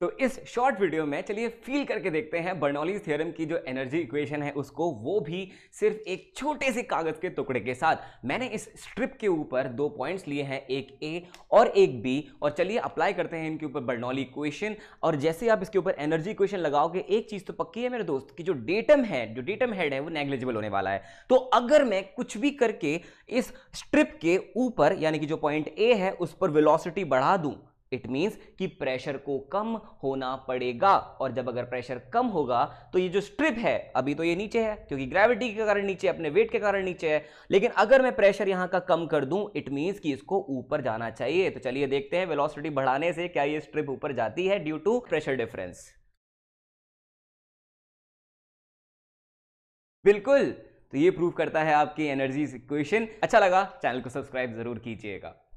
तो इस short video में चलिए फील करके देखते हैं बर्नौलीज थ्योरम की जो एनर्जी इक्वेशन है उसको वो भी सिर्फ एक छोटे से कागज के टुकड़े के साथ मैंने इस स्ट्रिप के ऊपर दो पॉइंट्स लिए हैं एक ए और एक बी और चलिए अप्लाई करते हैं इनके ऊपर बर्नौली इक्वेशन और जैसे आप इसके ऊपर एनर्जी इक्वेशन लगाओगे एक चीज तो पक्की है मेरे दोस्त की जो डेटम है जो डेटम हेड है वो नेग्लिजिबल होने वाला है तो अगर मैं कुछ भी करके इस स्ट्रिप के ऊपर यानी कि जो पॉइंट ए है उस पर विलोसिटी बढ़ा दूँ इट मीन्स कि प्रेशर को कम होना पड़ेगा और जब अगर प्रेशर कम होगा तो ये जो स्ट्रिप है अभी तो ये नीचे है क्योंकि ग्रेविटी के कारण नीचे अपने वेट के कारण नीचे है लेकिन अगर मैं प्रेशर यहाँ का कम कर दूं इट मीन्स कि इसको ऊपर जाना चाहिए तो चलिए देखते हैं वेलोसिटी बढ़ाने से क्या ये स्ट्रिप ऊपर जाती है ड्यू टू प्रेशर डिफरेंस बिल्कुल तो ये प्रूव करता है आपकी एनर्जी इक्वेशन अच्छा लगा चैनल को सब्सक्राइब जरूर कीजिएगा